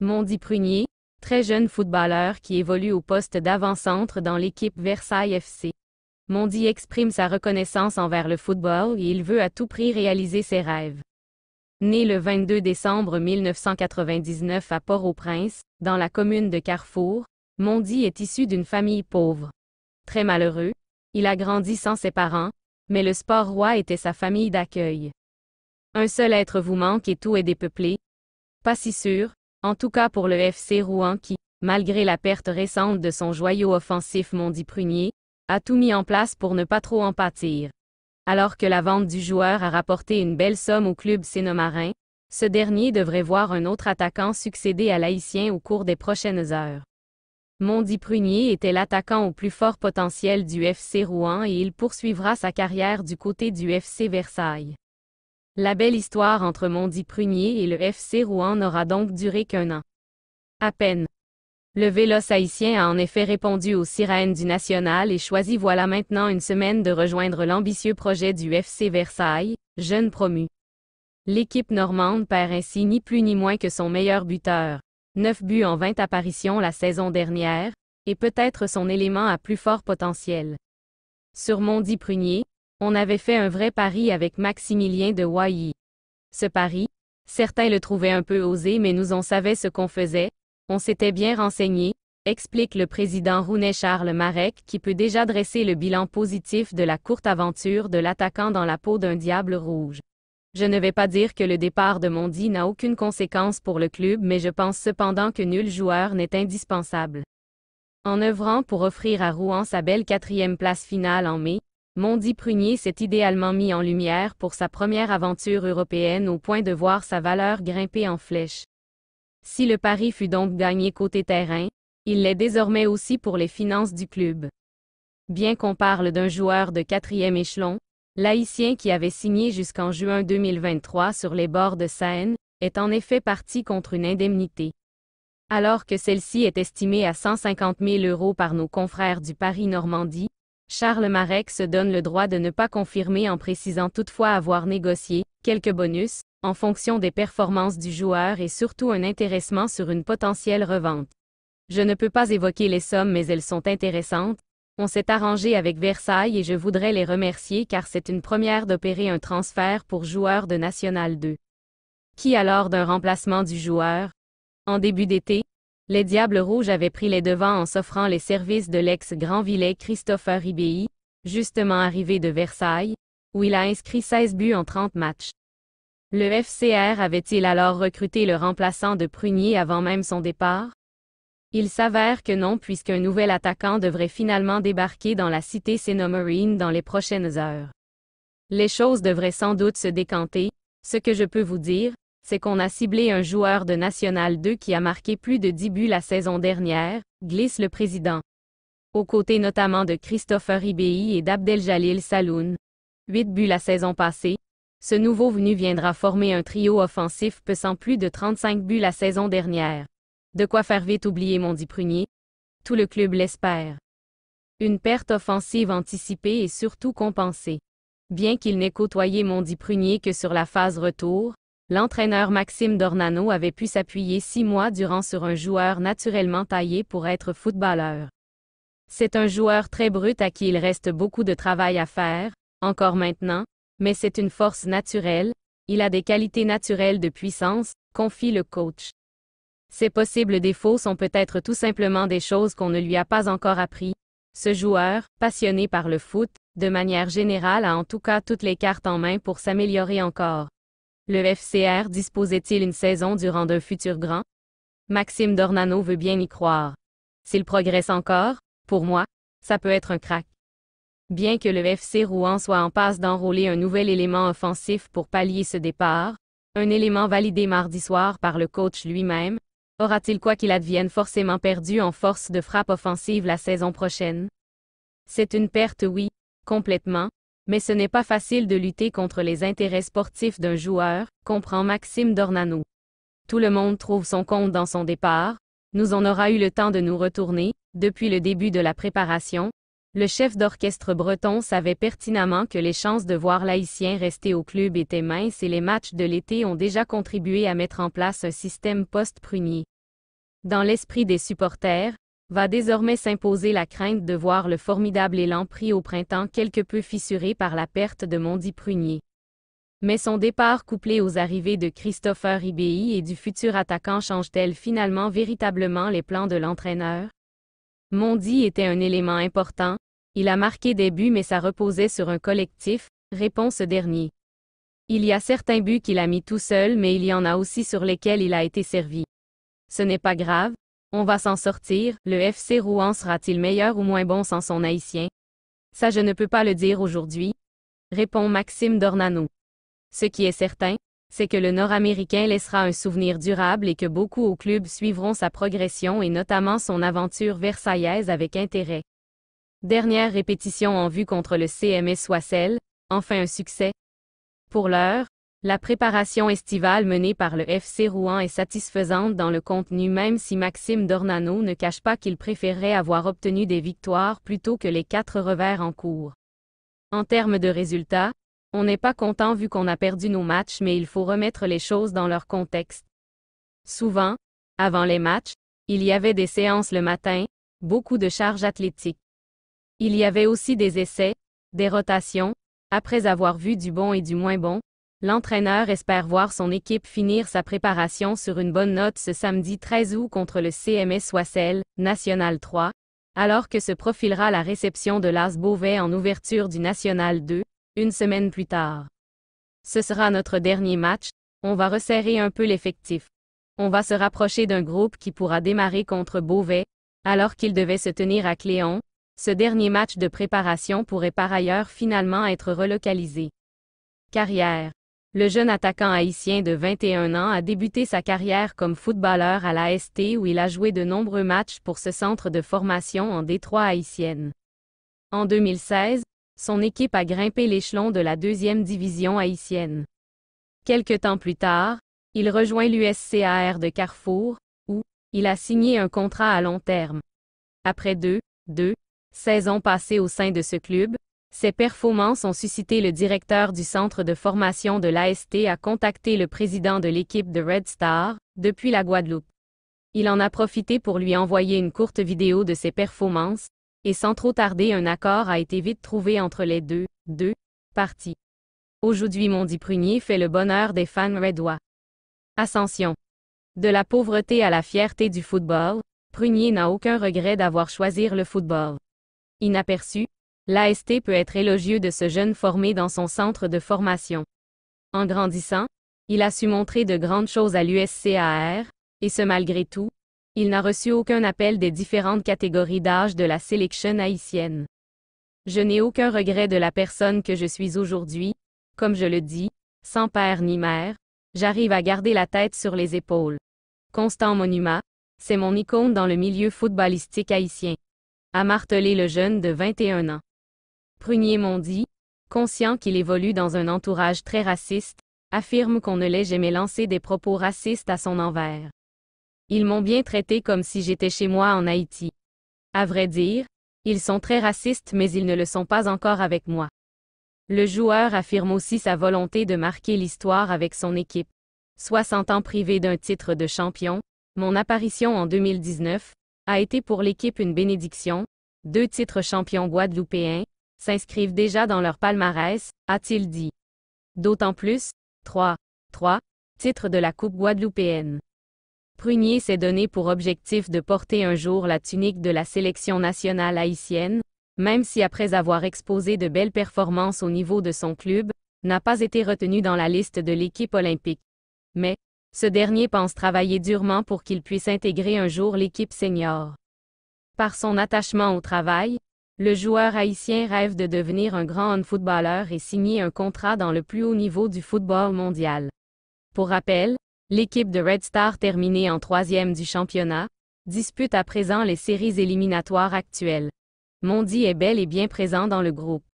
Mondi Prunier, très jeune footballeur qui évolue au poste d'avant-centre dans l'équipe Versailles FC. Mondi exprime sa reconnaissance envers le football et il veut à tout prix réaliser ses rêves. Né le 22 décembre 1999 à Port-au-Prince, dans la commune de Carrefour, Mondi est issu d'une famille pauvre. Très malheureux, il a grandi sans ses parents, mais le sport roi était sa famille d'accueil. Un seul être vous manque et tout est dépeuplé. Pas si sûr, en tout cas pour le FC Rouen qui, malgré la perte récente de son joyau offensif Mondi Prunier, a tout mis en place pour ne pas trop en pâtir. Alors que la vente du joueur a rapporté une belle somme au club sénomarin, ce dernier devrait voir un autre attaquant succéder à l'Haïtien au cours des prochaines heures. Mondi Prunier était l'attaquant au plus fort potentiel du FC Rouen et il poursuivra sa carrière du côté du FC Versailles. La belle histoire entre Mondi Prunier et le FC Rouen n'aura donc duré qu'un an. À peine. Le vélo haïtien a en effet répondu aux sirènes du national et choisi voilà maintenant une semaine de rejoindre l'ambitieux projet du FC Versailles, jeune promu. L'équipe normande perd ainsi ni plus ni moins que son meilleur buteur. 9 buts en 20 apparitions la saison dernière, et peut-être son élément à plus fort potentiel. Sur Mondi Prunier, on avait fait un vrai pari avec Maximilien de Wailly. Ce pari, certains le trouvaient un peu osé mais nous on savait ce qu'on faisait, on s'était bien renseigné, explique le président Rounet Charles Marek qui peut déjà dresser le bilan positif de la courte aventure de l'attaquant dans la peau d'un diable rouge. Je ne vais pas dire que le départ de Mondi n'a aucune conséquence pour le club mais je pense cependant que nul joueur n'est indispensable. En œuvrant pour offrir à Rouen sa belle quatrième place finale en mai, Mondi Prunier s'est idéalement mis en lumière pour sa première aventure européenne au point de voir sa valeur grimper en flèche. Si le pari fut donc gagné côté terrain, il l'est désormais aussi pour les finances du club. Bien qu'on parle d'un joueur de quatrième échelon, l'Haïtien qui avait signé jusqu'en juin 2023 sur les bords de Seine, est en effet parti contre une indemnité. Alors que celle-ci est estimée à 150 000 euros par nos confrères du Paris Normandie, Charles Marek se donne le droit de ne pas confirmer en précisant toutefois avoir négocié quelques bonus en fonction des performances du joueur et surtout un intéressement sur une potentielle revente. Je ne peux pas évoquer les sommes mais elles sont intéressantes. On s'est arrangé avec Versailles et je voudrais les remercier car c'est une première d'opérer un transfert pour joueur de National 2. Qui alors d'un remplacement du joueur En début d'été, les Diables Rouges avaient pris les devants en s'offrant les services de l'ex-grand villet Christopher Ibéi, justement arrivé de Versailles, où il a inscrit 16 buts en 30 matchs. Le FCR avait-il alors recruté le remplaçant de Prunier avant même son départ? Il s'avère que non puisqu'un nouvel attaquant devrait finalement débarquer dans la cité Sénomarine dans les prochaines heures. Les choses devraient sans doute se décanter, ce que je peux vous dire, c'est qu'on a ciblé un joueur de National 2 qui a marqué plus de 10 buts la saison dernière, glisse le président. Aux côtés notamment de Christopher Ibéi et d'Abdeljalil Saloun. 8 buts la saison passée, ce nouveau venu viendra former un trio offensif pesant plus de 35 buts la saison dernière. De quoi faire vite oublier Mondi Prunier? Tout le club l'espère. Une perte offensive anticipée et surtout compensée. Bien qu'il n'ait côtoyé Mondi Prunier que sur la phase retour, L'entraîneur Maxime Dornano avait pu s'appuyer six mois durant sur un joueur naturellement taillé pour être footballeur. C'est un joueur très brut à qui il reste beaucoup de travail à faire, encore maintenant, mais c'est une force naturelle, il a des qualités naturelles de puissance, confie le coach. Ses possibles défauts sont peut-être tout simplement des choses qu'on ne lui a pas encore appris. Ce joueur, passionné par le foot, de manière générale a en tout cas toutes les cartes en main pour s'améliorer encore. Le FCR disposait-il une saison durant d'un futur grand? Maxime Dornano veut bien y croire. S'il progresse encore, pour moi, ça peut être un crack. Bien que le FC Rouen soit en passe d'enrôler un nouvel élément offensif pour pallier ce départ, un élément validé mardi soir par le coach lui-même, aura-t-il quoi qu'il advienne forcément perdu en force de frappe offensive la saison prochaine? C'est une perte, oui, complètement, mais ce n'est pas facile de lutter contre les intérêts sportifs d'un joueur, comprend Maxime Dornano. Tout le monde trouve son compte dans son départ, nous en aura eu le temps de nous retourner, depuis le début de la préparation, le chef d'orchestre breton savait pertinemment que les chances de voir l'Haïtien rester au club étaient minces et les matchs de l'été ont déjà contribué à mettre en place un système post-prunier. Dans l'esprit des supporters, va désormais s'imposer la crainte de voir le formidable élan pris au printemps quelque peu fissuré par la perte de Mondi Prunier. Mais son départ couplé aux arrivées de Christopher Ibi et du futur attaquant change-t-elle finalement véritablement les plans de l'entraîneur? Mondi était un élément important, il a marqué des buts mais ça reposait sur un collectif, répond ce dernier. Il y a certains buts qu'il a mis tout seul mais il y en a aussi sur lesquels il a été servi. Ce n'est pas grave, on va s'en sortir, le FC Rouen sera-t-il meilleur ou moins bon sans son haïtien? Ça je ne peux pas le dire aujourd'hui. Répond Maxime Dornano. Ce qui est certain, c'est que le Nord-Américain laissera un souvenir durable et que beaucoup au club suivront sa progression et notamment son aventure versaillaise avec intérêt. Dernière répétition en vue contre le CMS Wassel, enfin un succès. Pour l'heure, la préparation estivale menée par le FC Rouen est satisfaisante dans le contenu même si Maxime Dornano ne cache pas qu'il préférerait avoir obtenu des victoires plutôt que les quatre revers en cours. En termes de résultats, on n'est pas content vu qu'on a perdu nos matchs mais il faut remettre les choses dans leur contexte. Souvent, avant les matchs, il y avait des séances le matin, beaucoup de charges athlétiques. Il y avait aussi des essais, des rotations, après avoir vu du bon et du moins bon, L'entraîneur espère voir son équipe finir sa préparation sur une bonne note ce samedi 13 août contre le CMS Wassel, National 3, alors que se profilera la réception de l'As Beauvais en ouverture du National 2, une semaine plus tard. Ce sera notre dernier match, on va resserrer un peu l'effectif. On va se rapprocher d'un groupe qui pourra démarrer contre Beauvais, alors qu'il devait se tenir à Cléon, ce dernier match de préparation pourrait par ailleurs finalement être relocalisé. Carrière le jeune attaquant haïtien de 21 ans a débuté sa carrière comme footballeur à la ST où il a joué de nombreux matchs pour ce centre de formation en Détroit haïtienne. En 2016, son équipe a grimpé l'échelon de la deuxième division haïtienne. Quelque temps plus tard, il rejoint l'USCAR de Carrefour, où il a signé un contrat à long terme. Après deux, deux saisons passées au sein de ce club, ses performances ont suscité le directeur du centre de formation de l'AST à contacter le président de l'équipe de Red Star, depuis la Guadeloupe. Il en a profité pour lui envoyer une courte vidéo de ses performances, et sans trop tarder un accord a été vite trouvé entre les deux, deux, parties. Aujourd'hui Mondi Prunier fait le bonheur des fans redois. Ascension. De la pauvreté à la fierté du football, Prunier n'a aucun regret d'avoir choisi le football. Inaperçu, L'AST peut être élogieux de ce jeune formé dans son centre de formation. En grandissant, il a su montrer de grandes choses à l'USCAR, et ce malgré tout, il n'a reçu aucun appel des différentes catégories d'âge de la sélection haïtienne. Je n'ai aucun regret de la personne que je suis aujourd'hui, comme je le dis, sans père ni mère, j'arrive à garder la tête sur les épaules. Constant Monuma, c'est mon icône dans le milieu footballistique haïtien. A martelé le jeune de 21 ans. Prunier Mondi, conscient qu'il évolue dans un entourage très raciste, affirme qu'on ne l'ait jamais lancé des propos racistes à son envers. Ils m'ont bien traité comme si j'étais chez moi en Haïti. À vrai dire, ils sont très racistes mais ils ne le sont pas encore avec moi. Le joueur affirme aussi sa volonté de marquer l'histoire avec son équipe. 60 ans privé d'un titre de champion, mon apparition en 2019 a été pour l'équipe une bénédiction, deux titres champions guadeloupéens, s'inscrivent déjà dans leur palmarès, a-t-il dit. D'autant plus, 3, 3, titres de la Coupe guadeloupéenne. Prunier s'est donné pour objectif de porter un jour la tunique de la sélection nationale haïtienne, même si après avoir exposé de belles performances au niveau de son club, n'a pas été retenu dans la liste de l'équipe olympique. Mais, ce dernier pense travailler durement pour qu'il puisse intégrer un jour l'équipe senior. Par son attachement au travail, le joueur haïtien rêve de devenir un grand footballeur et signer un contrat dans le plus haut niveau du football mondial. Pour rappel, l'équipe de Red Star terminée en troisième du championnat, dispute à présent les séries éliminatoires actuelles. Mondi est bel et bien présent dans le groupe.